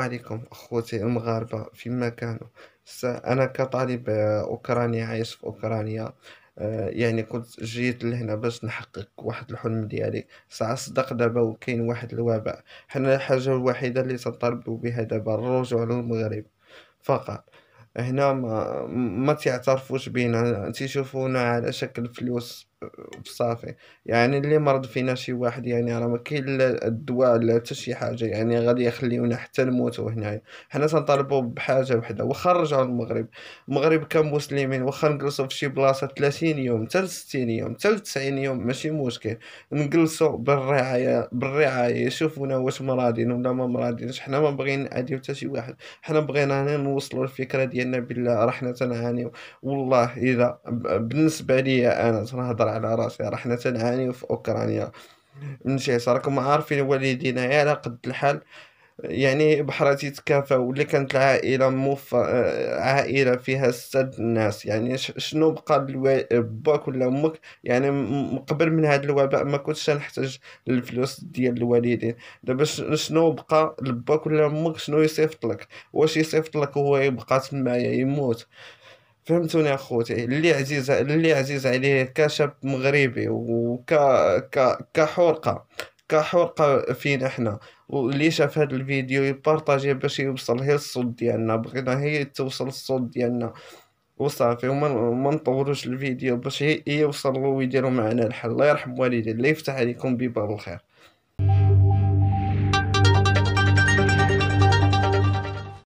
عليكم أخوتي المغاربة فيما كانوا أنا كطالب آه، أوكراني عايش في أوكرانيا آه، يعني كنت جيت لهنا باش نحقق واحد الحلم ديالي ساعة صدق دابا وكاين واحد الوباء حنا الحاجة الوحيدة اللي تنطالبو بها دابا الرجوع للمغرب فقط هنا ما, ما تعترفوش بينا تيشوفونا على شكل فلوس وصافي يعني اللي مرض فينا شي واحد يعني راه ما كاين لا الدواء لا حتى شي حاجه يعني غادي يخليونا حتى الموت هنايا حنا تنطالبوا بحاجه وحده واخا نرجعوا للمغرب المغرب كمسلمين واخا نجلسوا في شي بلاصه 30 يوم حتى 60 يوم حتى 90 يوم ماشي مشكل نجلسوا بالرعايه بالرعايه يشوفونا واش مرادين ولا ما مرادينش حنا ما بغينا نعاديو حتى شي واحد حنا بغينا هنا نوصلوا الفكره ديالنا بالله راه حنا تنعانيو والله اذا بالنسبه ليا انا تنهضر أوكر على راسي راه حنا تنعانيو في أوكرانيا من شي راكم عارفين والدينا يا على قد الحال يعني بحراتي تكافى واللي كانت العائله موف عائله فيها سد الناس يعني شنو بقى باك ولا امك يعني قبل من هذا الوباء ما كنتش نحتاج الفلوس ديال الوالدين دابا شنو بقى لباك ولا امك شنو يصيفط لك واش يصيفط لك وهو يبقى تمايا يموت فهمتوني اخوتي اللي عزيز اللي عزيز عليه كشاب مغربي وك ك... كحرقه كحرقه فينا حنا واللي شاف هذا الفيديو يبارطاجيه باش يوصل هي الصوت ديالنا بغينا هي توصل الصوت ديالنا وصافي وما نطولوش الفيديو باش يوصل ويديروا معنا الحل الله يرحم والدي الله يفتح عليكم بباب الخير